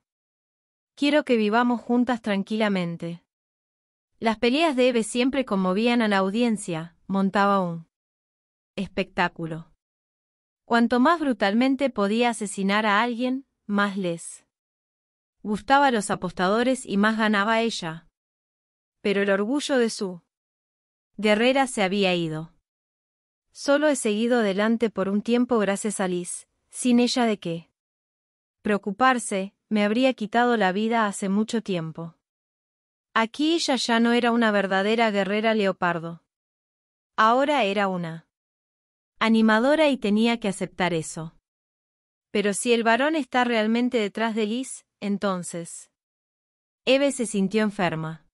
Quiero que vivamos juntas tranquilamente. Las peleas de Eve siempre conmovían a la audiencia, montaba un espectáculo. Cuanto más brutalmente podía asesinar a alguien, más les gustaba a los apostadores y más ganaba ella. Pero el orgullo de su guerrera se había ido. Solo he seguido adelante por un tiempo gracias a Liz, sin ella de qué. Preocuparse, me habría quitado la vida hace mucho tiempo. Aquí ella ya no era una verdadera guerrera leopardo. Ahora era una animadora y tenía que aceptar eso. Pero si el varón está realmente detrás de Liz, entonces... Eve se sintió enferma.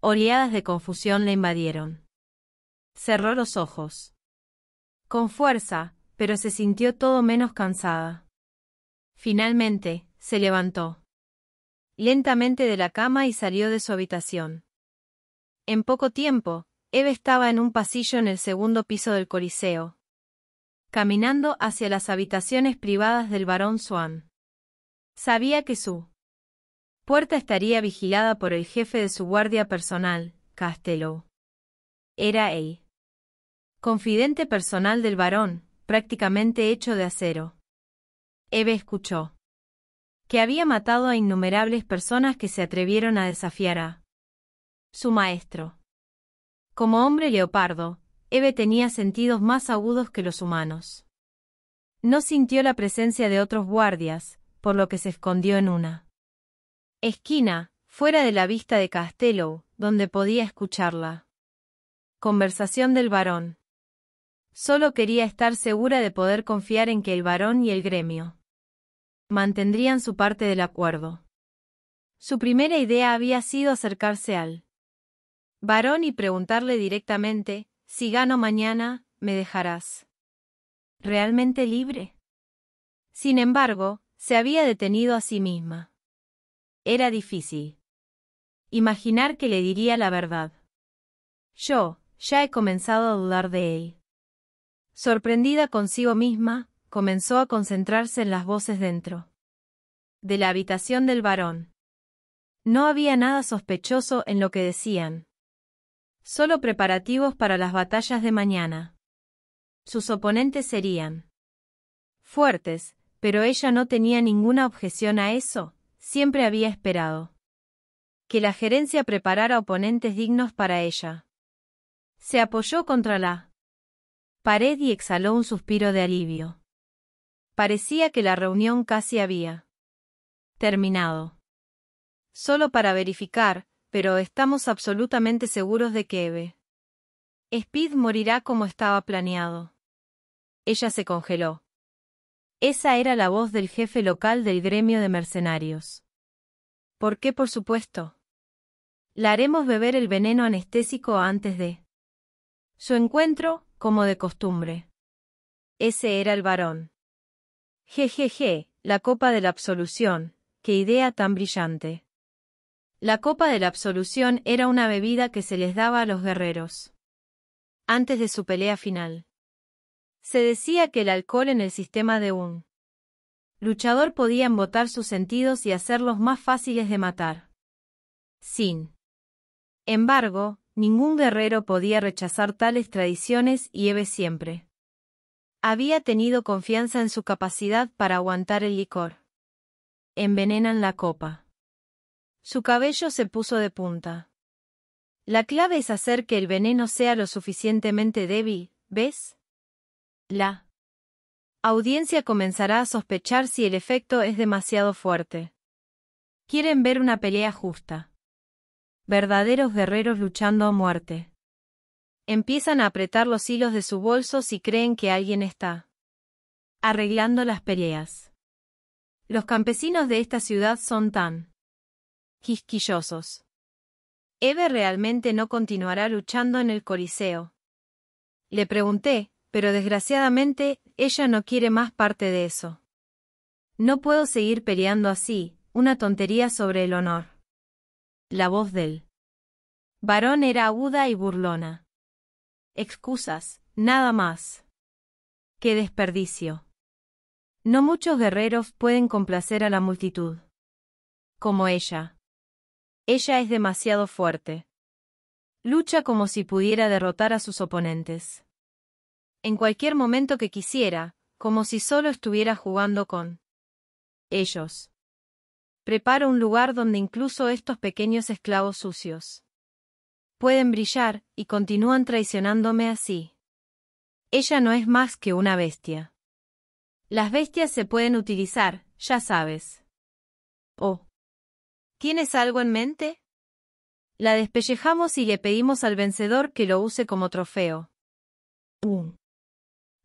Oleadas de confusión la invadieron. Cerró los ojos con fuerza, pero se sintió todo menos cansada. Finalmente, se levantó lentamente de la cama y salió de su habitación. En poco tiempo, Eve estaba en un pasillo en el segundo piso del Coliseo, caminando hacia las habitaciones privadas del barón Swan. Sabía que su puerta estaría vigilada por el jefe de su guardia personal, Castelo. Era él. Confidente personal del varón, prácticamente hecho de acero. Eve escuchó. Que había matado a innumerables personas que se atrevieron a desafiar a su maestro. Como hombre leopardo, Eve tenía sentidos más agudos que los humanos. No sintió la presencia de otros guardias, por lo que se escondió en una esquina, fuera de la vista de Castello, donde podía escucharla. Conversación del varón. Solo quería estar segura de poder confiar en que el varón y el gremio mantendrían su parte del acuerdo. Su primera idea había sido acercarse al varón y preguntarle directamente, si gano mañana, me dejarás. ¿Realmente libre? Sin embargo, se había detenido a sí misma. Era difícil. Imaginar que le diría la verdad. Yo, ya he comenzado a dudar de él. Sorprendida consigo misma, comenzó a concentrarse en las voces dentro. De la habitación del varón. No había nada sospechoso en lo que decían. Solo preparativos para las batallas de mañana. Sus oponentes serían fuertes, pero ella no tenía ninguna objeción a eso, siempre había esperado que la gerencia preparara oponentes dignos para ella. Se apoyó contra la Pared y exhaló un suspiro de alivio. Parecía que la reunión casi había terminado. Solo para verificar, pero estamos absolutamente seguros de que Eve. Speed morirá como estaba planeado. Ella se congeló. Esa era la voz del jefe local del gremio de mercenarios. ¿Por qué, por supuesto? La haremos beber el veneno anestésico antes de su encuentro, como de costumbre. Ese era el varón. Jejeje, la copa de la absolución, qué idea tan brillante. La copa de la absolución era una bebida que se les daba a los guerreros. Antes de su pelea final. Se decía que el alcohol en el sistema de un luchador podía embotar sus sentidos y hacerlos más fáciles de matar. Sin embargo, Ningún guerrero podía rechazar tales tradiciones y Eve siempre había tenido confianza en su capacidad para aguantar el licor. Envenenan la copa. Su cabello se puso de punta. La clave es hacer que el veneno sea lo suficientemente débil, ¿ves? La audiencia comenzará a sospechar si el efecto es demasiado fuerte. Quieren ver una pelea justa verdaderos guerreros luchando a muerte. Empiezan a apretar los hilos de su bolso si creen que alguien está arreglando las peleas. Los campesinos de esta ciudad son tan quisquillosos. Eve realmente no continuará luchando en el Coliseo. Le pregunté, pero desgraciadamente, ella no quiere más parte de eso. No puedo seguir peleando así, una tontería sobre el honor. La voz del varón era aguda y burlona. Excusas, nada más. ¡Qué desperdicio! No muchos guerreros pueden complacer a la multitud. Como ella. Ella es demasiado fuerte. Lucha como si pudiera derrotar a sus oponentes. En cualquier momento que quisiera, como si solo estuviera jugando con ellos. Preparo un lugar donde incluso estos pequeños esclavos sucios pueden brillar, y continúan traicionándome así. Ella no es más que una bestia. Las bestias se pueden utilizar, ya sabes. Oh. ¿Tienes algo en mente? La despellejamos y le pedimos al vencedor que lo use como trofeo. Un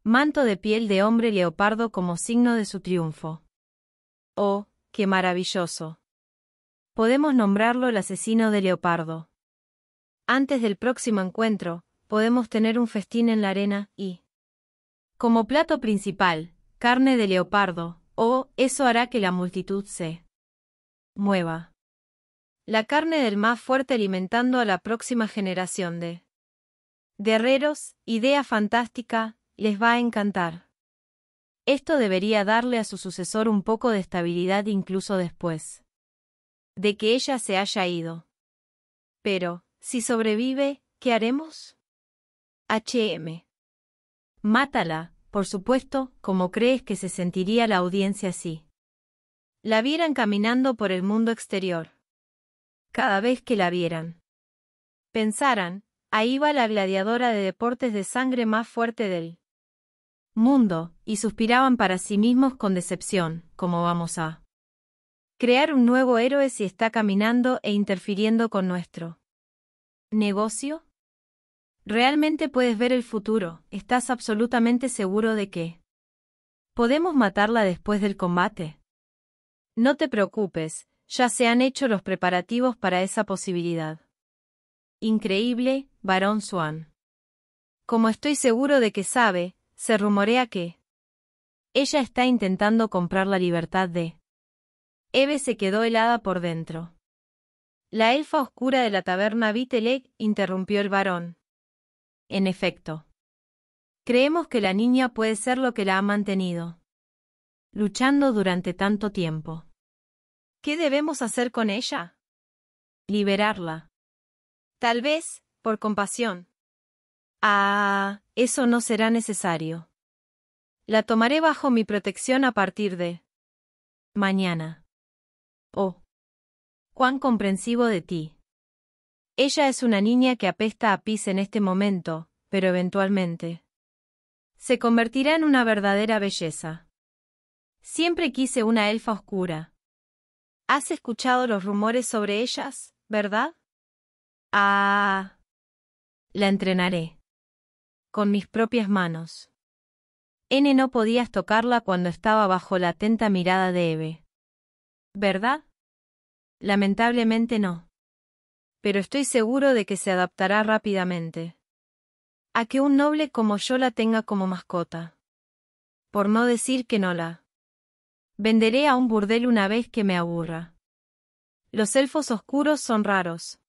manto de piel de hombre leopardo como signo de su triunfo. Oh, ¡Qué maravilloso! Podemos nombrarlo el asesino de Leopardo. Antes del próximo encuentro, podemos tener un festín en la arena y... Como plato principal, carne de leopardo, o eso hará que la multitud se... mueva. La carne del más fuerte alimentando a la próxima generación de... guerreros, idea fantástica, les va a encantar. Esto debería darle a su sucesor un poco de estabilidad incluso después de que ella se haya ido. Pero, si sobrevive, ¿qué haremos? HM. Mátala, por supuesto, como crees que se sentiría la audiencia así. la vieran caminando por el mundo exterior. Cada vez que la vieran. Pensaran, ahí va la gladiadora de deportes de sangre más fuerte del mundo, y suspiraban para sí mismos con decepción, como vamos a crear un nuevo héroe si está caminando e interfiriendo con nuestro negocio? Realmente puedes ver el futuro, estás absolutamente seguro de que podemos matarla después del combate. No te preocupes, ya se han hecho los preparativos para esa posibilidad. Increíble, Barón Swan. Como estoy seguro de que sabe, se rumorea que ella está intentando comprar la libertad de Eve se quedó helada por dentro. La elfa oscura de la taberna Vitelec interrumpió el varón. En efecto. Creemos que la niña puede ser lo que la ha mantenido. Luchando durante tanto tiempo. ¿Qué debemos hacer con ella? Liberarla. Tal vez, por compasión. Ah, eso no será necesario. La tomaré bajo mi protección a partir de mañana. Oh. Cuán comprensivo de ti. Ella es una niña que apesta a pis en este momento, pero eventualmente se convertirá en una verdadera belleza. Siempre quise una elfa oscura. ¿Has escuchado los rumores sobre ellas, verdad? Ah. La entrenaré con mis propias manos. N no podías tocarla cuando estaba bajo la atenta mirada de Eve. ¿Verdad? Lamentablemente no. Pero estoy seguro de que se adaptará rápidamente. A que un noble como yo la tenga como mascota. Por no decir que no la. Venderé a un burdel una vez que me aburra. Los elfos oscuros son raros.